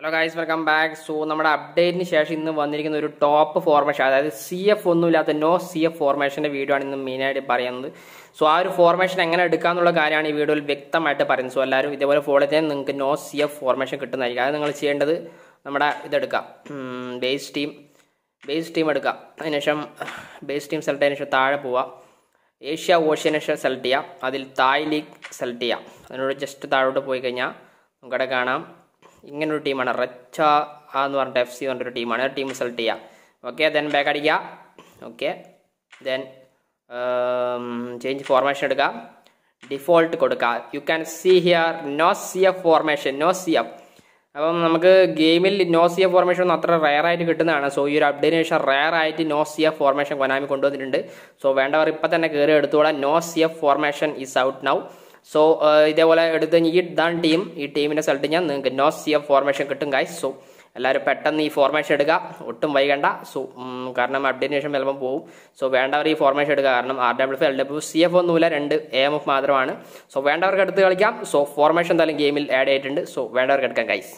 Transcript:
hello guys welcome back so നമ്മുടെ അപ്ഡേറ്റിന് ശേഷം ഇന്ന് വന്നിരിക്കുന്ന ഒരു ടോപ്പ് ഫോർമേഷൻ അതായത് സി എഫ് ഒന്നുമില്ലാത്ത നോ സി എഫ് ഫോർമേഷൻ്റെ വീഡിയോ ആണ് ഇന്ന് മെയിനായിട്ട് പറയുന്നത് സോ ആ ഒരു ഫോർമേഷൻ എങ്ങനെ എന്നുള്ള കാര്യമാണ് ഈ വീഡിയോയിൽ വ്യക്തമായിട്ട് പറയുന്നത് സോ എല്ലാവരും ഇതേപോലെ ഫോളോ ചെയ്യാൻ നിങ്ങൾക്ക് നോ സി എഫ് ഫോർമേഷൻ കിട്ടുന്നതായിരിക്കും അത് നിങ്ങൾ ചെയ്യേണ്ടത് നമ്മുടെ ഇതെടുക്കാം ബേസ് ടീം ബേസ് ടീം എടുക്കാം അതിനുശേഷം ബേസ് ടീം സെലക്ട് ചെയ്തതിനു ശേഷം താഴെ പോവാം ഏഷ്യ ഓഷ്യനേഷ്യ സെലക്ട് ചെയ്യാം അതിൽ തായ് ലീഗ് സെലക്ട് ചെയ്യാം അതിനോട് ജസ്റ്റ് താഴോട്ട് പോയി കഴിഞ്ഞാൽ നമുക്കവിടെ കാണാം ഇങ്ങനൊരു ടീമാണ് റച്ച എന്ന് പറഞ്ഞിട്ട് എഫ് സി പറഞ്ഞൊരു ടീമാണ് ടീം റിസൾട്ട് ചെയ്യുക ഓക്കെ ദെൻ ബാക്ക് അടിക്കുക ഓക്കെ ദെൻ ചേഞ്ച് ഫോർമേഷൻ എടുക്കുക ഡിഫോൾട്ട് കൊടുക്കുക you can see here no C F formation no C F അപ്പം നമുക്ക് ഗെയിമിൽ നോ സി എഫ് ഫോർമേഷൻ ഒന്നും അത്ര റയറായിട്ട് കിട്ടുന്നതാണ് സോ ഈ ഒരു അപ്ഡേറ്റിന് ശേഷം റയറായിട്ട് no C F formation Konami കൊണ്ടുവന്നിട്ടുണ്ട് സോ വേണ്ടവർ ഇപ്പം തന്നെ കയറി എടുത്തോളാം no C F formation is out now so uh, ഇതേപോലെ എടുത്ത് ഈ ഇതാണ് ടീം ഈ ടീമിൻ്റെ സ്ഥലത്ത് ഞാൻ നിങ്ങൾക്ക് നോ സി എഫ് ഫോർമേഷൻ കിട്ടും ഗായ് സോ എല്ലാവരും പെട്ടെന്ന് ഈ ഫോർമേഷൻ എടുക്കുക ഒട്ടും വൈകണ്ട സോ കാരണം അപ്ഡേറ്റിന് ശേഷം ചിലപ്പം പോകും സോ വേണ്ടവർ ഈ ഫോർമേഷൻ എടുക്കുക കാരണം R W F L W C F ഒന്നുമില്ല രണ്ട് എ എം എഫ് മാത്രമാണ് സോ വേണ്ടവർക്ക് എടുത്ത് കളിക്കാം സോ ഫോർമേഷൻ എന്തായാലും ഗെയിമിൽ ആഡ് ആയിട്ടുണ്ട് സോ വേണ്ടവർക്ക് എടുക്കാം ഗൈസ്